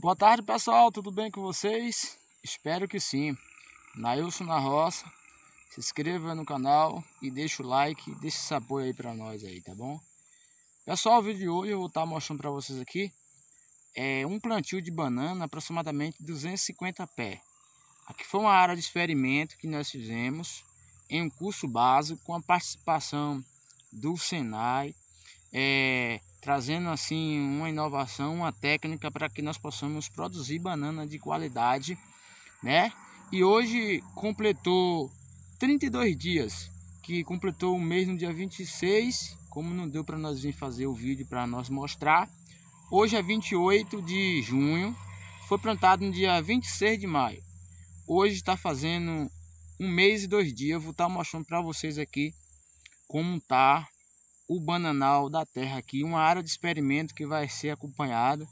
Boa tarde, pessoal. Tudo bem com vocês? Espero que sim. Nailson na roça. Se inscreva no canal e deixa o like, deixa esse apoio aí para nós aí, tá bom? Pessoal, o vídeo de hoje eu vou estar tá mostrando para vocês aqui é um plantio de banana, aproximadamente 250 pé. Aqui foi uma área de experimento que nós fizemos em um curso básico com a participação do Senai, é, trazendo assim uma inovação, uma técnica para que nós possamos produzir banana de qualidade, né? E hoje completou 32 dias, que completou o mês no dia 26, como não deu para nós vir fazer o vídeo para nós mostrar. Hoje é 28 de junho, foi plantado no dia 26 de maio. Hoje está fazendo um mês e dois dias, eu vou estar tá mostrando para vocês aqui como está o bananal da terra aqui, uma área de experimento que vai ser acompanhada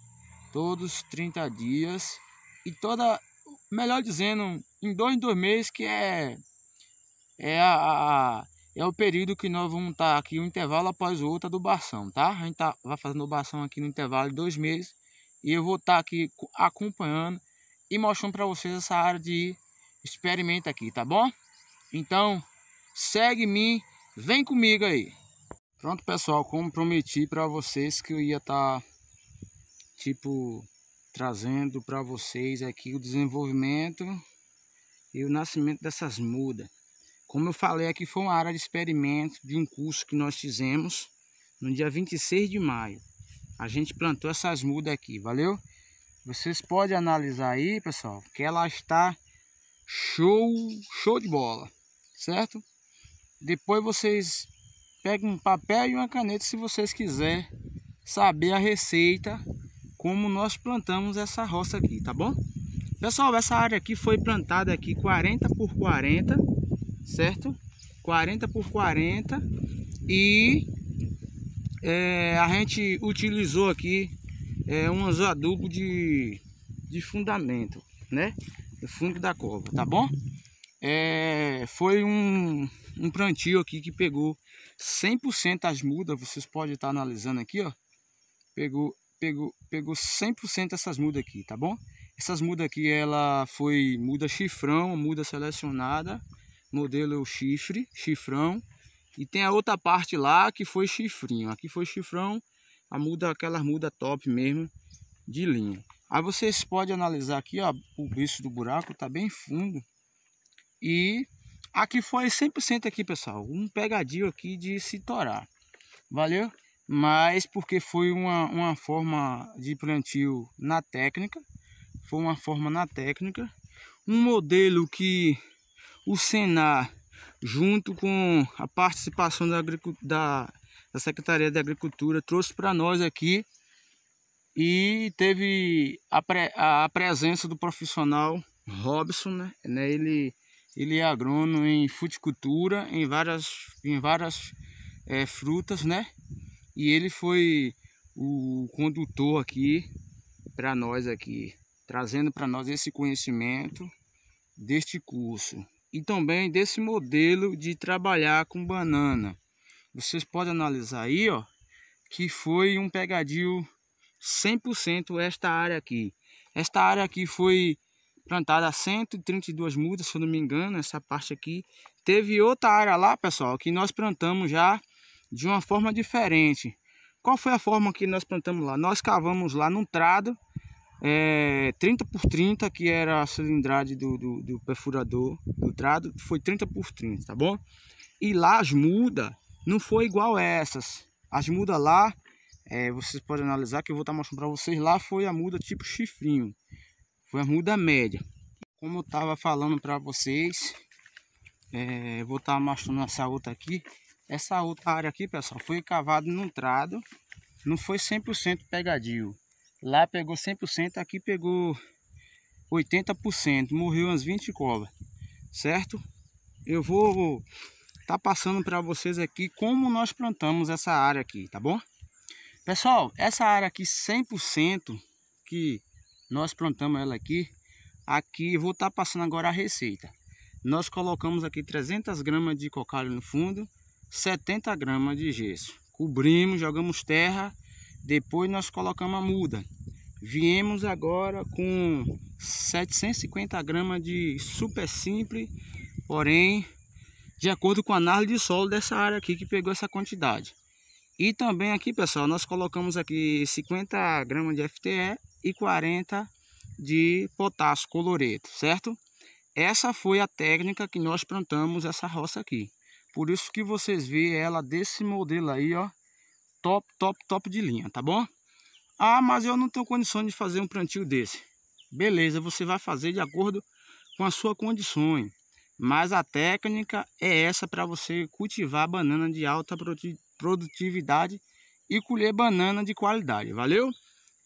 todos 30 dias e toda, melhor dizendo, em dois em dois meses que é é a, a é o período que nós vamos estar tá aqui um intervalo após o outro adubação, tá? A gente tá, vai fazendo adubação aqui no intervalo de dois meses e eu vou estar tá aqui acompanhando e mostrando para vocês essa área de experimento aqui, tá bom? Então, segue me, vem comigo aí. Pronto, pessoal, como prometi para vocês que eu ia estar tá, tipo trazendo para vocês aqui o desenvolvimento e o nascimento dessas mudas. Como eu falei aqui foi uma área de experimento de um curso que nós fizemos no dia 26 de maio. A gente plantou essas mudas aqui, valeu? Vocês podem analisar aí, pessoal, que ela está show, show de bola, certo? Depois vocês Pegue um papel e uma caneta se vocês quiserem saber a receita, como nós plantamos essa roça aqui, tá bom? Pessoal, essa área aqui foi plantada aqui 40 por 40, certo? 40 por 40 e é, a gente utilizou aqui é, uns adubo de, de fundamento, né? Do fundo da cova, tá bom? É, foi um, um plantio aqui que pegou 100% as mudas, vocês podem estar analisando aqui, ó. Pegou, pegou, pegou 100% essas mudas aqui, tá bom? Essas mudas aqui, ela foi muda chifrão, muda selecionada, modelo chifre, chifrão. E tem a outra parte lá que foi chifrinho. Aqui foi chifrão, a muda, aquela muda top mesmo de linha. Aí vocês podem analisar aqui, ó, o bicho do buraco tá bem fundo. E Aqui foi 100% aqui, pessoal. Um pegadinho aqui de se torar. Valeu? Mas porque foi uma, uma forma de plantio na técnica. Foi uma forma na técnica. Um modelo que o Senar, junto com a participação da, da, da Secretaria da Agricultura, trouxe para nós aqui. E teve a, pre, a, a presença do profissional Robson, né? né ele ele é agrônomo em fruticultura, em várias, em várias é, frutas, né? E ele foi o condutor aqui para nós aqui, trazendo para nós esse conhecimento deste curso e também desse modelo de trabalhar com banana. Vocês podem analisar aí, ó, que foi um pegadio 100% esta área aqui. Esta área aqui foi plantada 132 mudas, se eu não me engano, essa parte aqui. Teve outra área lá, pessoal, que nós plantamos já de uma forma diferente. Qual foi a forma que nós plantamos lá? Nós cavamos lá num trado é, 30 por 30, que era a cilindrade do, do, do, perfurador do trado, foi 30 por 30, tá bom? E lá as mudas não foi igual essas. As mudas lá, é, vocês podem analisar que eu vou estar mostrando para vocês, lá foi a muda tipo chifrinho. Foi a muda média. Como eu estava falando para vocês, é, vou estar tá mostrando essa outra aqui. Essa outra área aqui, pessoal, foi cavado num trado. Não foi 100% pegadio. Lá pegou 100%, aqui pegou 80%. Morreu umas 20 colas, certo? Eu vou tá passando para vocês aqui como nós plantamos essa área aqui, tá bom? Pessoal, essa área aqui 100% que nós plantamos ela aqui. Aqui, vou estar tá passando agora a receita. Nós colocamos aqui 300 gramas de cocalho no fundo, 70 gramas de gesso. Cobrimos, jogamos terra, depois nós colocamos a muda. Viemos agora com 750 gramas de super simples, porém de acordo com a análise de solo dessa área aqui que pegou essa quantidade. E também aqui pessoal, nós colocamos aqui 50 gramas de FTE e 40 de potássio coloreto, certo? Essa foi a técnica que nós plantamos essa roça aqui. Por isso que vocês vê ela desse modelo aí, ó. Top, top, top de linha, tá bom? Ah, mas eu não tenho condições de fazer um plantio desse. Beleza, você vai fazer de acordo com as suas condições. Mas a técnica é essa para você cultivar banana de alta produtividade e colher banana de qualidade. Valeu?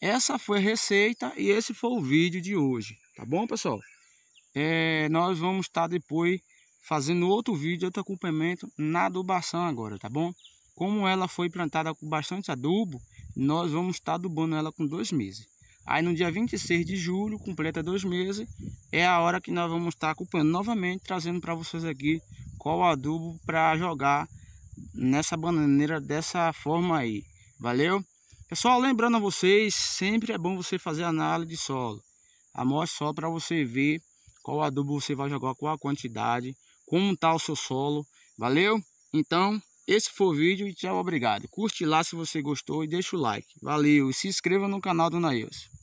Essa foi a receita e esse foi o vídeo de hoje, tá bom, pessoal? É, nós vamos estar tá depois fazendo outro vídeo, outro acompanhamento na adubação agora, tá bom? Como ela foi plantada com bastante adubo, nós vamos estar tá adubando ela com dois meses. Aí no dia 26 de julho, completa dois meses, é a hora que nós vamos estar tá acompanhando novamente, trazendo para vocês aqui qual adubo para jogar nessa bananeira dessa forma aí. Valeu? Pessoal, lembrando a vocês, sempre é bom você fazer análise de solo. Amostra solo para você ver qual adubo você vai jogar, qual a quantidade, como está o seu solo. Valeu? Então, esse foi o vídeo e tchau, obrigado. Curte lá se você gostou e deixa o like. Valeu e se inscreva no canal do Nails.